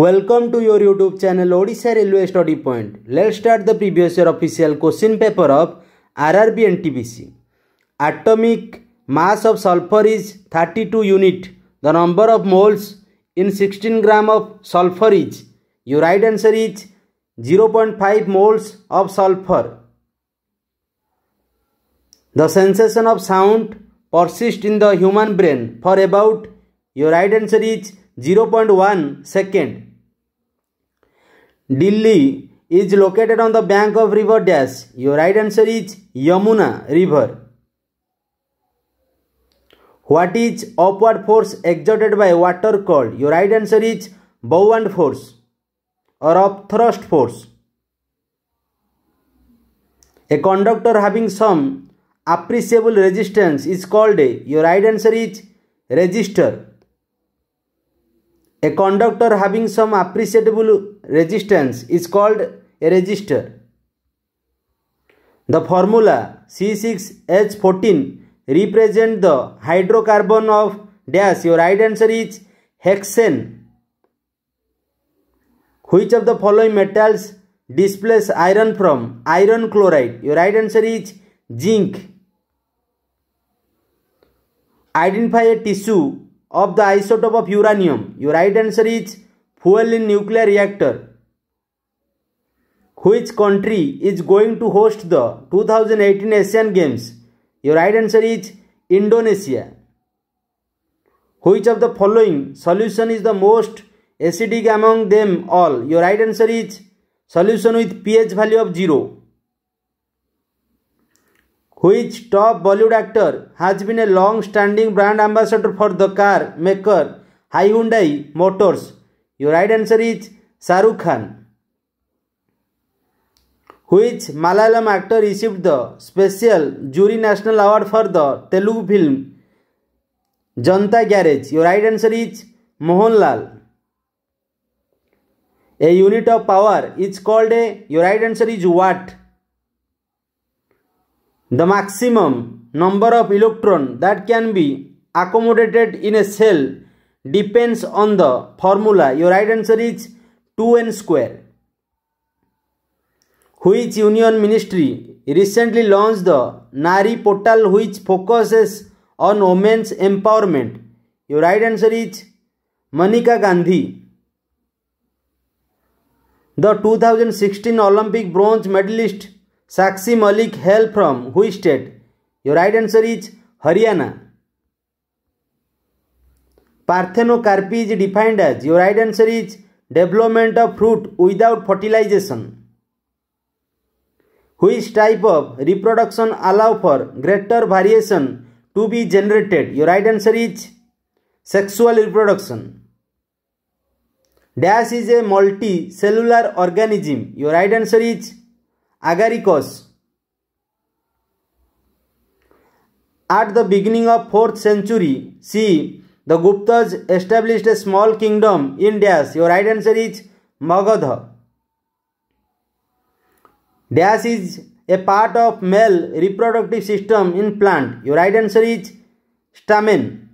Welcome to your YouTube channel Odisha Railway Study Point. Let's start the previous year official question paper of RRB and TBC. Atomic mass of sulfur is 32 unit. The number of moles in 16 gram of sulfur is. Your right answer is 0.5 moles of sulfur. The sensation of sound persists in the human brain for about. Your right answer is 0.1 second. Delhi is located on the bank of river dash. Your right answer is Yamuna river. What is upward force exerted by water called? Your right answer is and force or of thrust force. A conductor having some appreciable resistance is called a. Your right answer is resistor. A conductor having some appreciable resistance is called a resistor. The formula C6H14 represent the hydrocarbon of dash. Your right answer is hexane. Which of the following metals displace iron from iron chloride? Your right answer is zinc. Identify a tissue of the isotope of uranium? Your right answer is fuel in nuclear reactor. Which country is going to host the 2018 Asian Games? Your right answer is Indonesia. Which of the following solution is the most acidic among them all? Your right answer is solution with pH value of 0 which top Bollywood actor has been a long-standing brand ambassador for the car maker Hyundai Motors? Your right answer is Sarukhan. Khan. Which Malayalam actor received the special jury national award for the Telugu film Janta Garage? Your right answer is Mohanlal. A unit of power is called a, your right answer is what? The maximum number of electron that can be accommodated in a cell depends on the formula. Your right answer is 2n square. Which union ministry recently launched the Nari portal which focuses on women's empowerment? Your right answer is Manika Gandhi. The 2016 Olympic bronze medalist Sakshi Malik help from which state your right answer is Haryana parthenocarpy defined as your right answer is development of fruit without fertilization which type of reproduction allow for greater variation to be generated your right answer is sexual reproduction dash is a multicellular organism your right answer is Agaricus. At the beginning of 4th century, C. The Guptas established a small kingdom in dash. Your right answer is Magadha. Dash is a part of male reproductive system in plant. Your right answer is stamen.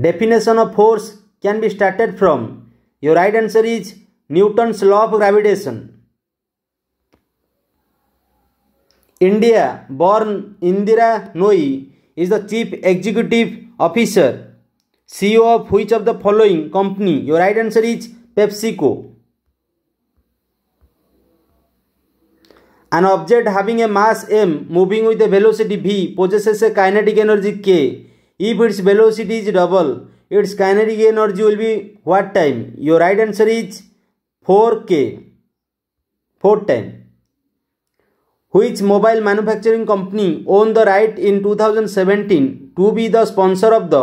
Definition of force can be started from. Your right answer is Newton's law of gravitation India born Indira Nooyi is the chief executive officer CEO of which of the following company your right answer is PepsiCo An object having a mass m moving with a velocity v possesses a kinetic energy k. If its velocity is double, its kinetic energy will be what time? Your right answer is 4K 410 which mobile manufacturing company won the right in 2017 to be the sponsor of the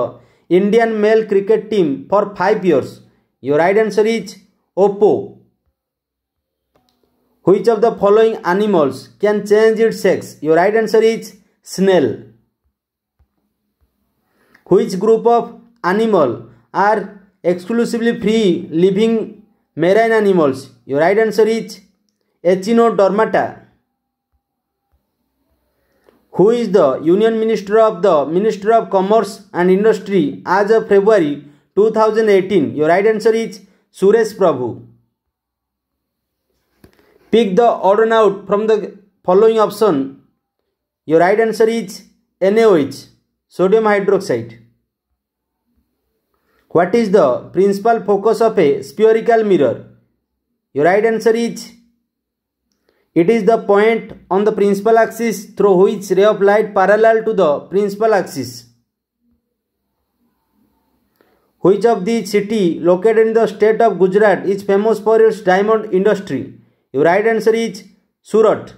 Indian male cricket team for 5 years? Your right answer is Oppo. Which of the following animals can change its sex? Your right answer is snail. Which group of animal are exclusively free living marine animals. Your right answer is Echinodermata. Who is the Union Minister of the Minister of Commerce and Industry as of February 2018? Your right answer is Suresh Prabhu. Pick the order out from the following option. Your right answer is NaOH, sodium hydroxide. What is the principal focus of a spherical mirror? Your right answer is it is the point on the principal axis through which ray of light parallel to the principal axis. Which of the city located in the state of Gujarat is famous for its diamond industry? Your right answer is Surat.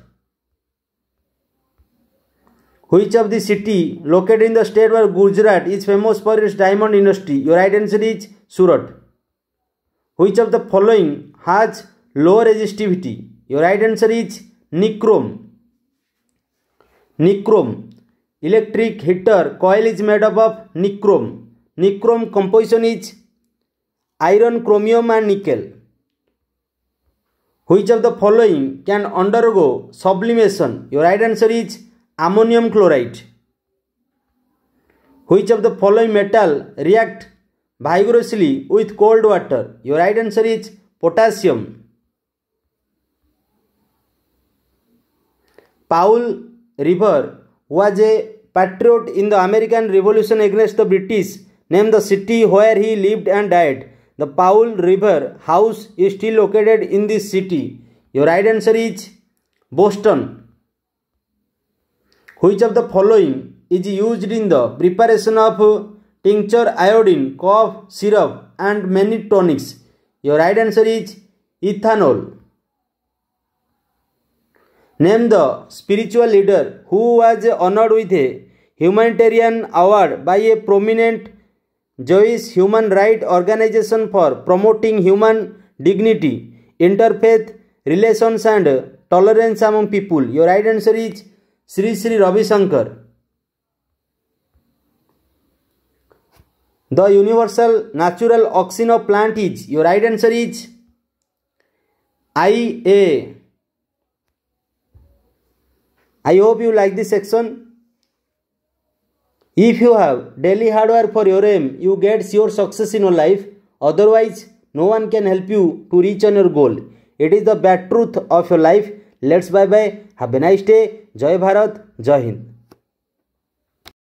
Which of the city located in the state where Gujarat is famous for its diamond industry? Your right answer is Surat. Which of the following has low resistivity? Your right answer is nichrome. Nichrome. Electric heater coil is made up of nichrome. Nichrome composition is iron, chromium and nickel. Which of the following can undergo sublimation? Your right answer is ammonium chloride which of the following metal react vigorously with cold water your right answer is potassium paul river was a patriot in the american revolution against the british name the city where he lived and died the paul river house is still located in this city your right answer is boston which of the following is used in the preparation of tincture iodine cough syrup and many tonics your right answer is ethanol name the spiritual leader who was honored with a humanitarian award by a prominent jewish human right organization for promoting human dignity interfaith relations and tolerance among people your right answer is Shri Shri Ravishankar the universal natural auxin of plant is your right answer is I A I hope you like this section if you have daily hard work for your aim you gets your success in your life otherwise no one can help you to reach on your goal it is the bad truth of your life let's bye bye have a nice day जय भारत जय हिंद